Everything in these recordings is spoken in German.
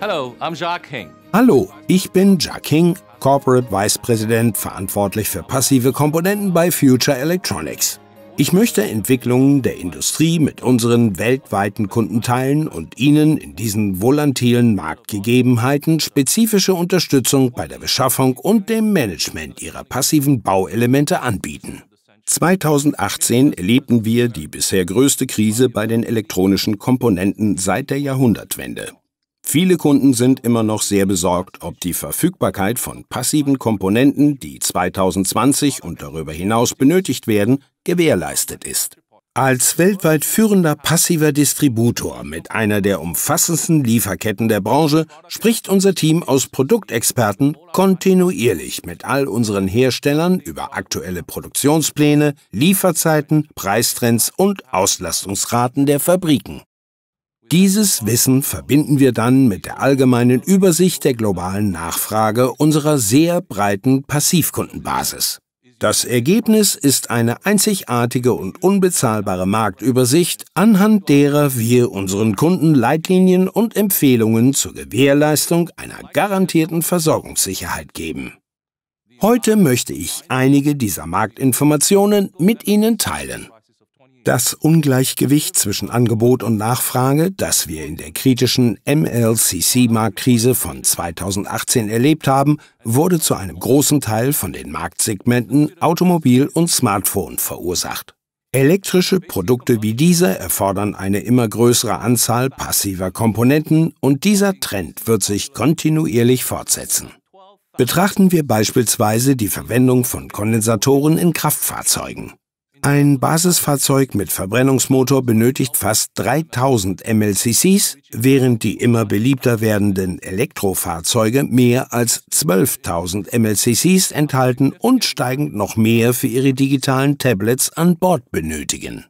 Hallo, I'm Jacques King. Hallo, ich bin Jacques King, Corporate Vice President, verantwortlich für passive Komponenten bei Future Electronics. Ich möchte Entwicklungen der Industrie mit unseren weltweiten Kunden teilen und ihnen in diesen volatilen Marktgegebenheiten spezifische Unterstützung bei der Beschaffung und dem Management ihrer passiven Bauelemente anbieten. 2018 erlebten wir die bisher größte Krise bei den elektronischen Komponenten seit der Jahrhundertwende. Viele Kunden sind immer noch sehr besorgt, ob die Verfügbarkeit von passiven Komponenten, die 2020 und darüber hinaus benötigt werden, gewährleistet ist. Als weltweit führender passiver Distributor mit einer der umfassendsten Lieferketten der Branche spricht unser Team aus Produktexperten kontinuierlich mit all unseren Herstellern über aktuelle Produktionspläne, Lieferzeiten, Preistrends und Auslastungsraten der Fabriken. Dieses Wissen verbinden wir dann mit der allgemeinen Übersicht der globalen Nachfrage unserer sehr breiten Passivkundenbasis. Das Ergebnis ist eine einzigartige und unbezahlbare Marktübersicht, anhand derer wir unseren Kunden Leitlinien und Empfehlungen zur Gewährleistung einer garantierten Versorgungssicherheit geben. Heute möchte ich einige dieser Marktinformationen mit Ihnen teilen. Das Ungleichgewicht zwischen Angebot und Nachfrage, das wir in der kritischen MLCC-Marktkrise von 2018 erlebt haben, wurde zu einem großen Teil von den Marktsegmenten Automobil und Smartphone verursacht. Elektrische Produkte wie diese erfordern eine immer größere Anzahl passiver Komponenten und dieser Trend wird sich kontinuierlich fortsetzen. Betrachten wir beispielsweise die Verwendung von Kondensatoren in Kraftfahrzeugen. Ein Basisfahrzeug mit Verbrennungsmotor benötigt fast 3000 MLCCs, während die immer beliebter werdenden Elektrofahrzeuge mehr als 12.000 MLCCs enthalten und steigend noch mehr für ihre digitalen Tablets an Bord benötigen.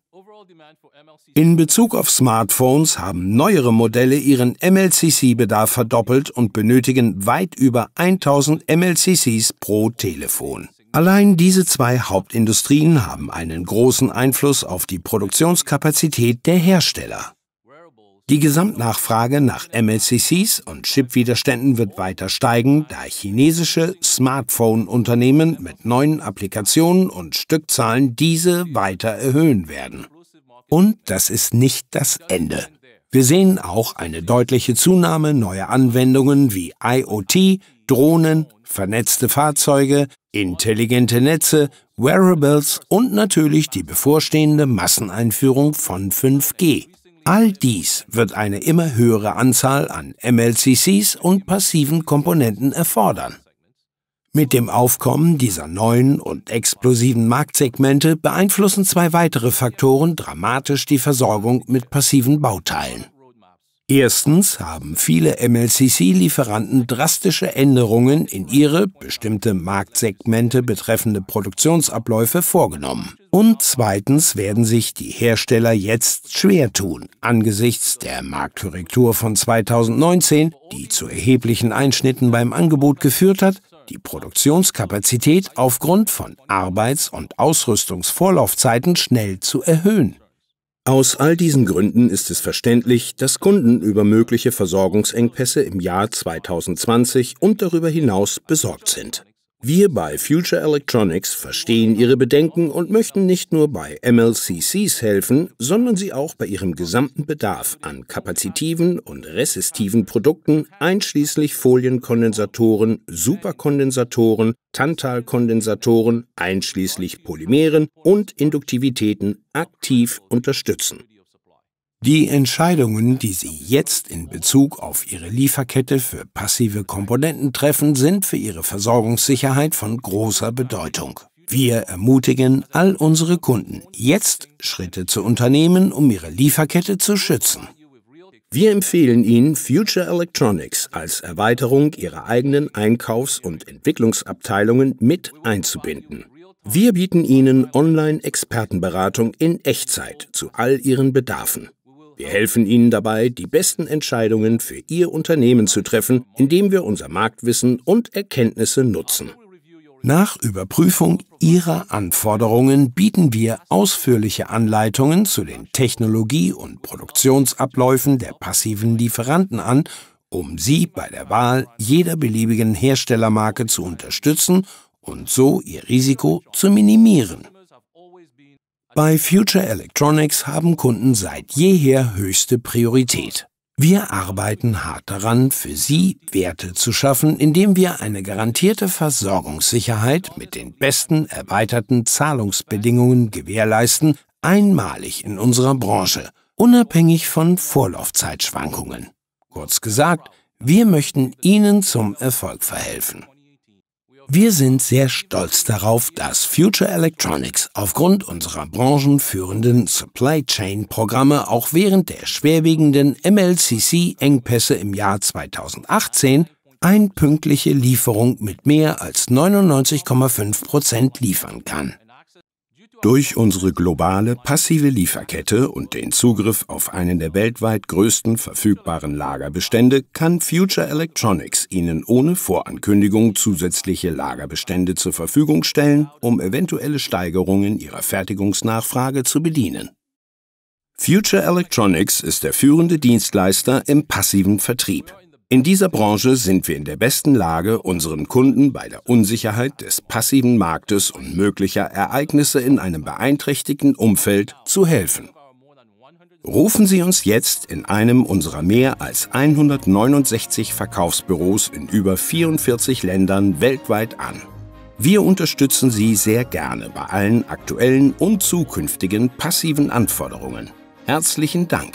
In Bezug auf Smartphones haben neuere Modelle ihren MLCC-Bedarf verdoppelt und benötigen weit über 1000 MLCCs pro Telefon. Allein diese zwei Hauptindustrien haben einen großen Einfluss auf die Produktionskapazität der Hersteller. Die Gesamtnachfrage nach MLCCs und Chipwiderständen wird weiter steigen, da chinesische Smartphone-Unternehmen mit neuen Applikationen und Stückzahlen diese weiter erhöhen werden. Und das ist nicht das Ende. Wir sehen auch eine deutliche Zunahme neuer Anwendungen wie IoT, Drohnen, vernetzte Fahrzeuge, intelligente Netze, Wearables und natürlich die bevorstehende Masseneinführung von 5G. All dies wird eine immer höhere Anzahl an MLCCs und passiven Komponenten erfordern. Mit dem Aufkommen dieser neuen und explosiven Marktsegmente beeinflussen zwei weitere Faktoren dramatisch die Versorgung mit passiven Bauteilen. Erstens haben viele MLCC-Lieferanten drastische Änderungen in ihre bestimmte Marktsegmente betreffende Produktionsabläufe vorgenommen. Und zweitens werden sich die Hersteller jetzt schwer tun, angesichts der Marktkorrektur von 2019, die zu erheblichen Einschnitten beim Angebot geführt hat, die Produktionskapazität aufgrund von Arbeits- und Ausrüstungsvorlaufzeiten schnell zu erhöhen. Aus all diesen Gründen ist es verständlich, dass Kunden über mögliche Versorgungsengpässe im Jahr 2020 und darüber hinaus besorgt sind. Wir bei Future Electronics verstehen Ihre Bedenken und möchten nicht nur bei MLCCs helfen, sondern sie auch bei ihrem gesamten Bedarf an kapazitiven und resistiven Produkten, einschließlich Folienkondensatoren, Superkondensatoren, Tantalkondensatoren, einschließlich Polymeren und Induktivitäten aktiv unterstützen. Die Entscheidungen, die Sie jetzt in Bezug auf Ihre Lieferkette für passive Komponenten treffen, sind für Ihre Versorgungssicherheit von großer Bedeutung. Wir ermutigen all unsere Kunden, jetzt Schritte zu unternehmen, um ihre Lieferkette zu schützen. Wir empfehlen Ihnen Future Electronics als Erweiterung Ihrer eigenen Einkaufs- und Entwicklungsabteilungen mit einzubinden. Wir bieten Ihnen Online-Expertenberatung in Echtzeit zu all Ihren Bedarfen. Wir helfen Ihnen dabei, die besten Entscheidungen für Ihr Unternehmen zu treffen, indem wir unser Marktwissen und Erkenntnisse nutzen. Nach Überprüfung Ihrer Anforderungen bieten wir ausführliche Anleitungen zu den Technologie- und Produktionsabläufen der passiven Lieferanten an, um Sie bei der Wahl jeder beliebigen Herstellermarke zu unterstützen und so Ihr Risiko zu minimieren. Bei Future Electronics haben Kunden seit jeher höchste Priorität. Wir arbeiten hart daran, für sie Werte zu schaffen, indem wir eine garantierte Versorgungssicherheit mit den besten erweiterten Zahlungsbedingungen gewährleisten, einmalig in unserer Branche, unabhängig von Vorlaufzeitschwankungen. Kurz gesagt, wir möchten Ihnen zum Erfolg verhelfen. Wir sind sehr stolz darauf, dass Future Electronics aufgrund unserer branchenführenden Supply Chain Programme auch während der schwerwiegenden MLCC-Engpässe im Jahr 2018 eine pünktliche Lieferung mit mehr als 99,5 Prozent liefern kann. Durch unsere globale passive Lieferkette und den Zugriff auf einen der weltweit größten verfügbaren Lagerbestände kann Future Electronics Ihnen ohne Vorankündigung zusätzliche Lagerbestände zur Verfügung stellen, um eventuelle Steigerungen Ihrer Fertigungsnachfrage zu bedienen. Future Electronics ist der führende Dienstleister im passiven Vertrieb in dieser Branche sind wir in der besten Lage, unseren Kunden bei der Unsicherheit des passiven Marktes und möglicher Ereignisse in einem beeinträchtigten Umfeld zu helfen. Rufen Sie uns jetzt in einem unserer mehr als 169 Verkaufsbüros in über 44 Ländern weltweit an. Wir unterstützen Sie sehr gerne bei allen aktuellen und zukünftigen passiven Anforderungen. Herzlichen Dank.